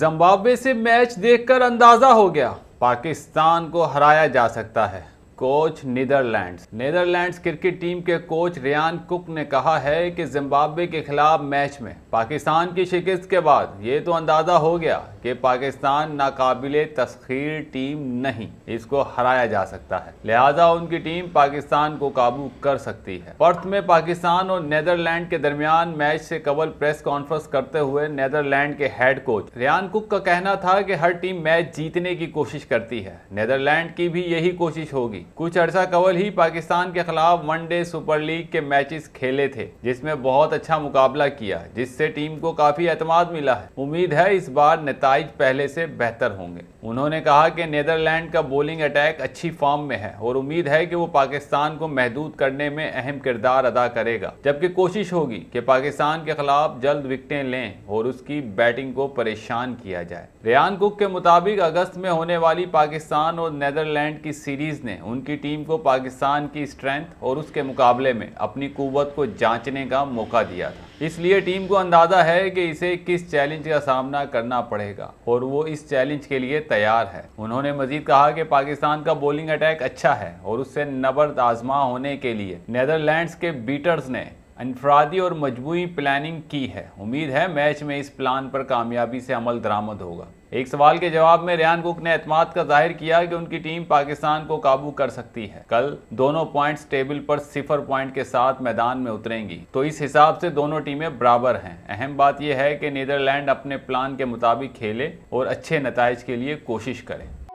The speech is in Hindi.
जम्बाब्वे से मैच देखकर अंदाजा हो गया पाकिस्तान को हराया जा सकता है coach Netherlands Netherlands cricket team के कोच रियान कुक ने कहा है कि जिम्बाब्वे के खिलाफ मैच में पाकिस्तान की शिकस्त के बाद ये तो अंदाज़ा हो गया कि पाकिस्तान नाकाबिल तस्खीर टीम नहीं इसको हराया जा सकता है लिहाजा उनकी टीम पाकिस्तान को काबू कर सकती है पर्थ में पाकिस्तान और नीदरलैंड के दरमियान मैच से कबल प्रेस कॉन्फ्रेंस करते हुए नीदरलैंड के हेड कोच रियान कुक का कहना था कि हर टीम मैच जीतने की कोशिश करती है नीदरलैंड की भी यही कोशिश होगी कुछ अर्सा कंवल ही पाकिस्तान के खिलाफ वनडे सुपर लीग के मैचेस खेले थे जिसमें बहुत अच्छा मुकाबला किया जिससे टीम को काफी अतमाद मिला है उम्मीद है इस बार नतज पहले से बेहतर होंगे उन्होंने कहा कि नीदरलैंड का बोलिंग अटैक अच्छी फॉर्म में है और उम्मीद है कि वो पाकिस्तान को महदूद करने में अहम किरदार अदा करेगा जबकि कोशिश होगी कि पाकिस्तान के खिलाफ जल्द विकटें लें और उसकी बैटिंग को परेशान किया जाए रियान कुक के मुताबिक अगस्त में होने वाली पाकिस्तान और नीदरलैंड की सीरीज ने उन उनकी टीम को पाकिस्तान की स्ट्रेंथ और उसके मुकाबले में अपनी कुवत को जांचने का मौका दिया था इसलिए टीम को अंदाज़ा है कि इसे किस चैलेंज का सामना करना पड़ेगा और वो इस चैलेंज के लिए तैयार है उन्होंने मजीद कहा कि पाकिस्तान का बॉलिंग अटैक अच्छा है और उससे नबर्द आजमा होने के लिए नैदरलैंड्स के बीटर्स ने इनफरादी और मजमू प्लानिंग की है उम्मीद है मैच में इस प्लान पर कामयाबी से अमल दरामद होगा एक सवाल के जवाब में रियान कुक ने एतम का जाहिर किया कि उनकी टीम पाकिस्तान को काबू कर सकती है कल दोनों पॉइंट्स टेबल पर सिफर पॉइंट के साथ मैदान में उतरेंगी तो इस हिसाब से दोनों टीमें बराबर हैं अहम बात यह है कि नीदरलैंड अपने प्लान के मुताबिक खेले और अच्छे नतज के लिए कोशिश करें